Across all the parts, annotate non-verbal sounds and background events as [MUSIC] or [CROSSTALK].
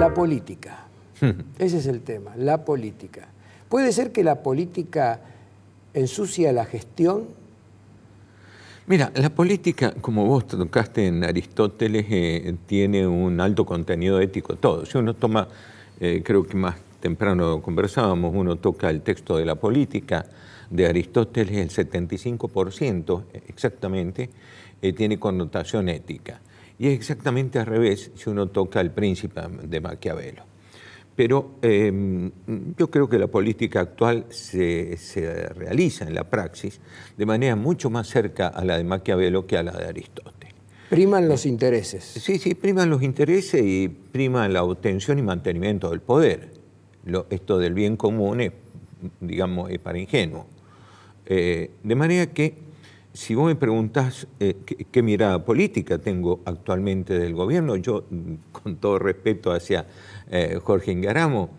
la política. [LAUGHS] Ese es el tema, la política. ¿Puede ser que la política ensucia la gestión? Mira, la política, como vos tocaste en Aristóteles, eh, tiene un alto contenido ético todo. Si uno toma, eh, creo que más temprano conversábamos, uno toca el texto de la política de Aristóteles, el 75% exactamente eh, tiene connotación ética. Y es exactamente al revés si uno toca el príncipe de Maquiavelo. Pero em, yo creo que la política actual se, se realiza en la praxis de manera mucho más cerca a la de Maquiavelo que a la de Aristóteles. Priman los eh, intereses. Sí, sí, priman los intereses y priman la obtención y mantenimiento del poder. Lo, esto del bien común es, digamos, es para ingenuo. Eh, de manera que si vos me preguntás eh, qué, mirada política tengo actualmente del gobierno, yo, mm, con todo respeto hacia eh, Jorge Ingaramo,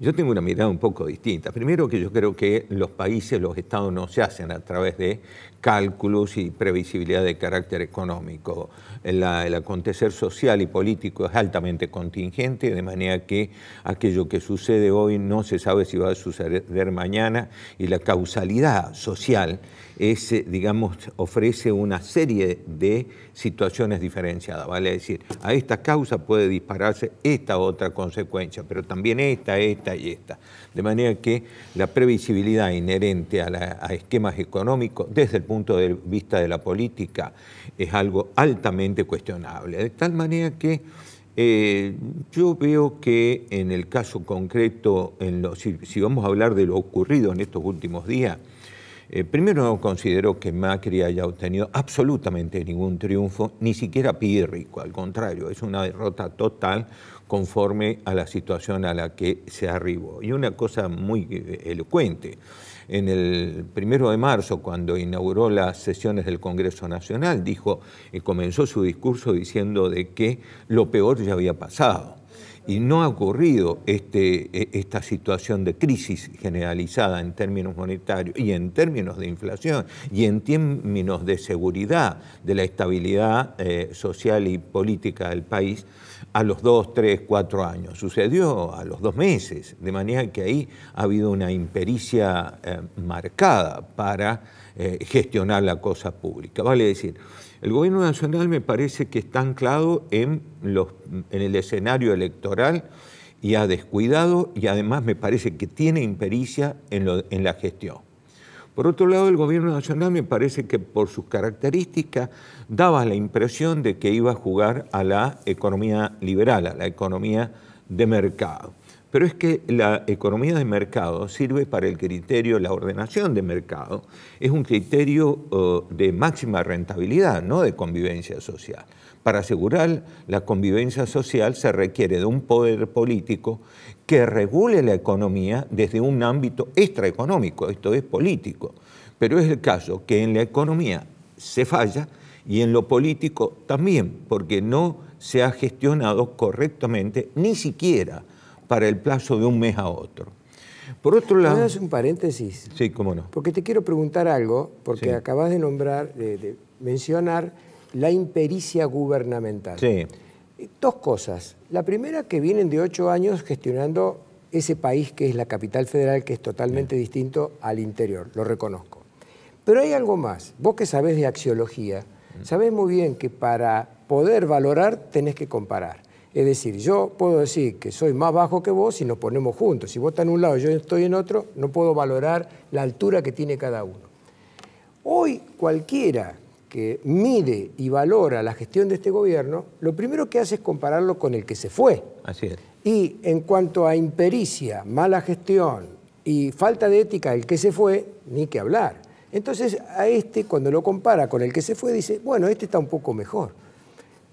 yo tengo una mirada un poco distinta. Primero que yo creo que los países, los estados no se hacen a través de cálculos y previsibilidad de carácter económico. El, acontecer social y político es altamente contingente, de manera que aquello que sucede hoy no se sabe si va a suceder mañana y la causalidad social es, eh, digamos, ofrece una serie de situaciones diferenciadas, ¿vale? decir, a esta causa puede dispararse esta otra consecuencia, pero también esta, esta, y esta. De manera que la previsibilidad inherente a, esquemas económicos desde el punto de vista de la política es algo altamente cuestionable. De tal manera que eh, yo veo que en el caso concreto, en lo, si, vamos a hablar de lo ocurrido en estos últimos días, eh, primero no considero que Macri haya obtenido absolutamente ningún triunfo, ni siquiera pírrico, al contrario, es una derrota total, conforme a la situación a la que se arribó. Y una cosa muy eh, elocuente, en el primero de marzo, cuando inauguró las sesiones del Congreso Nacional, dijo, y comenzó su discurso diciendo de que lo peor ya había pasado y no ha ocurrido este, e, esta situación de crisis generalizada en términos monetarios y en términos de inflación y en términos de seguridad de la estabilidad eh, social y política del país a los dos, tres, cuatro años. Sucedió a los dos meses, de manera que ahí ha habido una impericia eh, marcada para eh, gestionar la cosa pública. Vale decir, el gobierno nacional me parece que está anclado en, los, en el escenario electoral y ha descuidado y además me parece que tiene impericia en, en la gestión. Por otro lado, el gobierno nacional me parece que por sus características daba la impresión de que iba a jugar a la economía liberal, a la economía de mercado. Pero es que la economía de mercado sirve para el criterio, la ordenación de mercado, es un criterio eh, de máxima rentabilidad, no de convivencia social. Para asegurar la convivencia social se requiere de un poder político que regule la economía desde un ámbito extraeconómico, esto es político. Pero es el caso que en la economía se falla y en lo político también, porque no se ha gestionado correctamente ni siquiera para el plazo de un mes a otro. Por otro lado... ¿Me un paréntesis? Sí, cómo no. Porque te quiero preguntar algo, porque acabas de nombrar, de, mencionar la impericia gubernamental. Sí. Eh, dos cosas. La primera, que vienen de ocho años gestionando ese país que es la capital federal, que es totalmente distinto al interior, lo reconozco. Pero hay algo más. Vos que sabés de axiología, mm. sabés muy bien que para poder valorar tenés que comparar. Es decir, yo puedo decir que soy más bajo que vos si nos ponemos juntos. Si vos estás en un lado y yo estoy en otro, no puedo valorar la altura que tiene cada uno. Hoy cualquiera que mide y valora la gestión de este gobierno, lo primero que hace es compararlo con el que se fue. Así es. Y en cuanto a impericia, mala gestión y falta de ética, el que se fue, ni que hablar. Entonces a este, cuando lo compara con el que se fue, dice, bueno, este está un poco mejor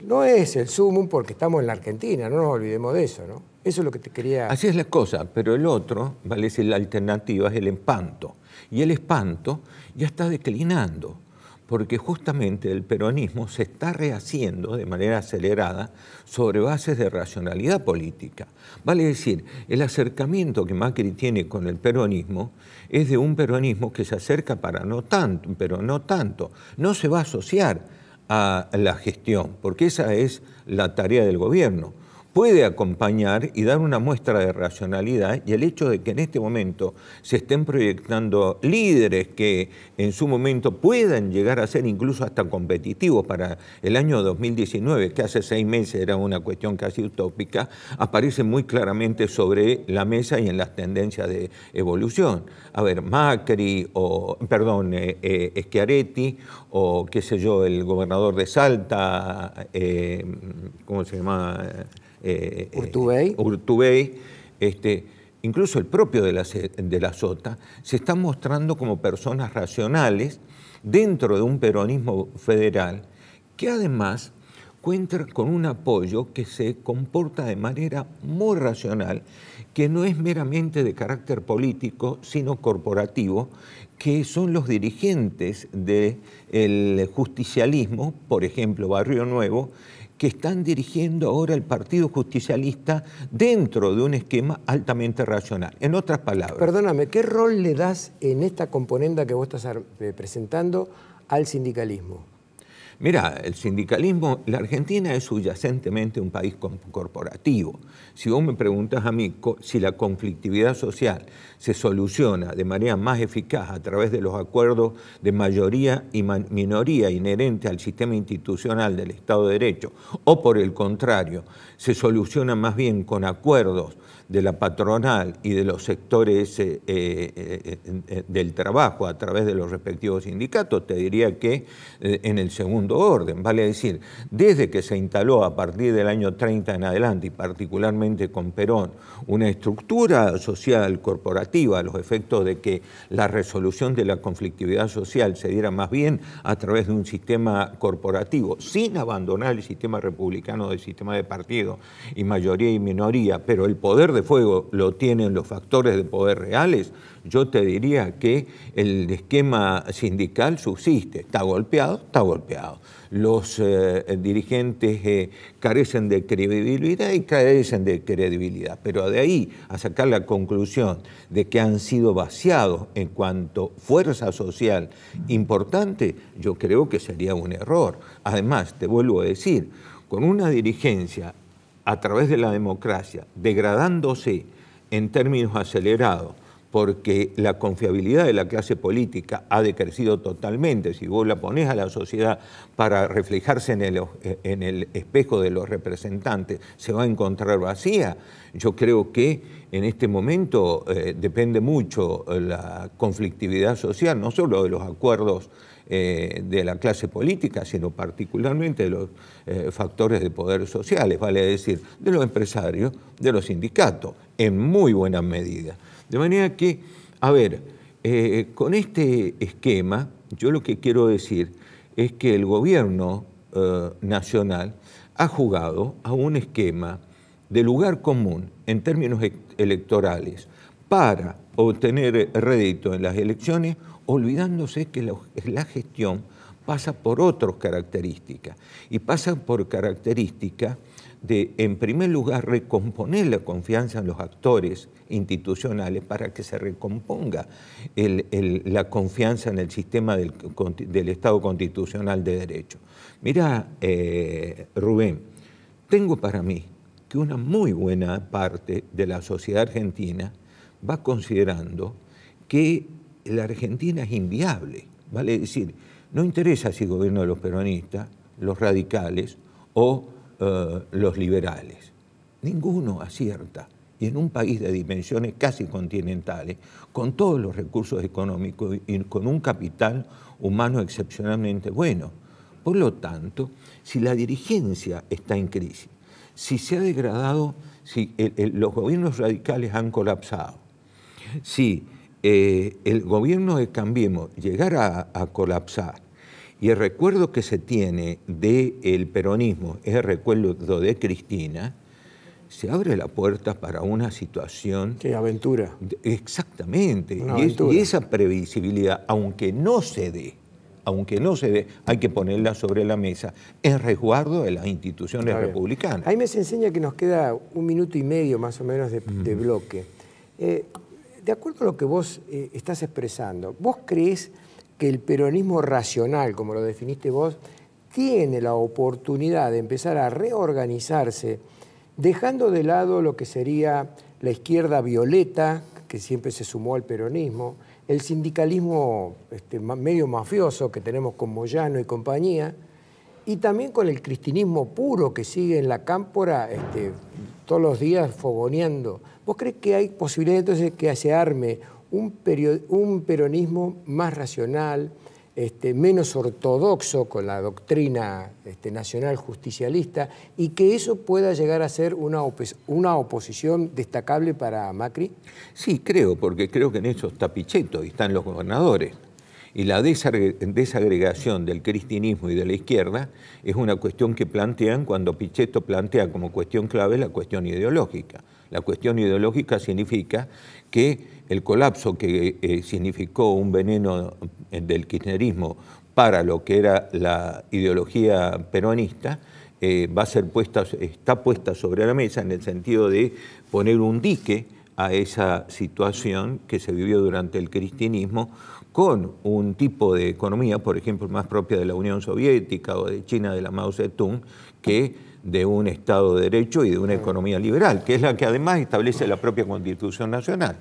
no es el sumum porque estamos en la Argentina, no nos olvidemos de eso, ¿no? Eso es lo que te quería... Así es la cosa, pero el otro, vale decir, la alternativa es el espanto. Y el espanto ya está declinando, porque justamente el peronismo se está rehaciendo de manera acelerada sobre bases de racionalidad política. Vale decir, el acercamiento que Macri tiene con el peronismo es de un peronismo que se acerca para no tanto, pero no tanto. No se va a asociar a la gestión, porque esa es la tarea del gobierno puede acompañar y dar una muestra de racionalidad y el hecho de que en este momento se estén proyectando líderes que en su momento puedan llegar a ser incluso hasta competitivos para el año 2019, que hace seis meses era una cuestión casi utópica, aparece muy claramente sobre la mesa y en las tendencias de evolución. A ver, Macri o, perdón, eh, eh Schiaretti o qué sé yo, el gobernador de Salta, eh, ¿cómo se llama? Eh, eh, Urtubey. este, incluso el propio de la, de la Sota, se están mostrando como personas racionales dentro de un peronismo federal que además cuenta con un apoyo que se comporta de manera muy racional, que no es meramente de carácter político, sino corporativo, que son los dirigentes del el justicialismo, por ejemplo, Barrio Nuevo, que están dirigiendo ahora el Partido Justicialista dentro de un esquema altamente racional. En otras palabras. Perdóname, ¿qué rol le das en esta componenda que vos estás eh, presentando al sindicalismo? Mira, el sindicalismo, la Argentina es subyacentemente un país corporativo. Si vos me preguntas a mí si la conflictividad social se soluciona de manera más eficaz a través de los acuerdos de mayoría y minoría inherente al sistema institucional del Estado de Derecho, o por el contrario, se soluciona más bien con acuerdos de la patronal y de los sectores eh, eh, eh, del trabajo a través de los respectivos sindicatos, te diría que en el segundo orden, vale decir, desde que se instaló a partir del año 30 en adelante y particularmente con Perón una estructura social corporativa, los efectos de que la resolución de la conflictividad social se diera más bien a través de un sistema corporativo, sin abandonar el sistema republicano del sistema de partido y mayoría y minoría, pero el poder de fuego lo tienen los factores de poder reales, yo te diría que el esquema sindical subsiste, está golpeado, está golpeado. Los eh, dirigentes eh, carecen de credibilidad y carecen de credibilidad, pero de ahí a sacar la conclusión de que han sido vaciados en cuanto fuerza social importante, yo creo que sería un error. Además, te vuelvo a decir, con una dirigencia a través de la democracia degradándose en términos acelerados porque la confiabilidad de la clase política ha decrecido totalmente. Si vos la ponés a la sociedad para reflejarse en el, espejo de los representantes, se va a encontrar vacía. Yo creo que en este momento eh, depende mucho eh, la conflictividad social, no solo de los acuerdos eh, de la clase política, sino particularmente de los factores de poder sociales, vale decir, de los empresarios, de los sindicatos, en muy buena medida. De manera que, a ver, eh, con este esquema, yo lo que quiero decir es que el gobierno eh, nacional ha jugado a un esquema de lugar común en términos e-, electorales para obtener rédito en las elecciones, olvidándose que la, la gestión pasa por otras características y pasa por características de, en primer lugar, recomponer la confianza en los actores institucionales para que se recomponga la confianza en el sistema del, Estado constitucional de derecho. Mira, eh, Rubén, tengo para mí que una muy buena parte de la sociedad argentina va considerando que la Argentina es inviable, vale es decir, no interesa si gobierno de los peronistas, los radicales o eh, los liberales. Ninguno acierta. Y en un país de dimensiones casi continentales, con todos los recursos económicos y con un capital humano excepcionalmente bueno. Por lo tanto, si la dirigencia está en crisis, si se ha degradado, si los gobiernos radicales han colapsado, si eh, el gobierno de Cambiemos llegara a colapsar, y el recuerdo que se tiene del peronismo es el recuerdo de Cristina, se abre la puerta para una situación... ¡Qué aventura! Exactamente. y, esa previsibilidad, aunque no se dé, aunque no se dé, hay que ponerla sobre la mesa, en resguardo de las instituciones republicanas. Ahí me se enseña que nos queda un minuto y medio más o menos de, bloque. Eh, de acuerdo a lo que vos eh, estás expresando, ¿vos crees que el peronismo racional, como lo definiste vos, tiene la oportunidad de empezar a reorganizarse, dejando de lado lo que sería la izquierda violeta, que siempre se sumó al peronismo, el sindicalismo este, medio mafioso que tenemos con Moyano y compañía, y también con el cristinismo puro que sigue en la cámpora este, todos los días fogoneando. ¿Vos crees que hay posibilidad entonces que se arme un, peronismo más racional, este, menos ortodoxo con la doctrina este, nacional justicialista y que eso pueda llegar a ser una, una, oposición destacable para Macri? Sí, creo, porque creo que en eso está Pichetto y están los gobernadores. Y la desagregación del cristinismo y de la izquierda es una cuestión que plantean cuando Pichetto plantea como cuestión clave la cuestión ideológica. La cuestión ideológica significa que el colapso que eh, significó un veneno del kirchnerismo para lo que era la ideología peronista, eh, va a ser puesta, está puesta sobre la mesa en el sentido de poner un dique a esa situación que se vivió durante el cristianismo con un tipo de economía, por ejemplo, más propia de la Unión Soviética o de China de la Mao Zedong, que de un Estado de Derecho y de una economía liberal, que es la que además establece la propia Constitución Nacional.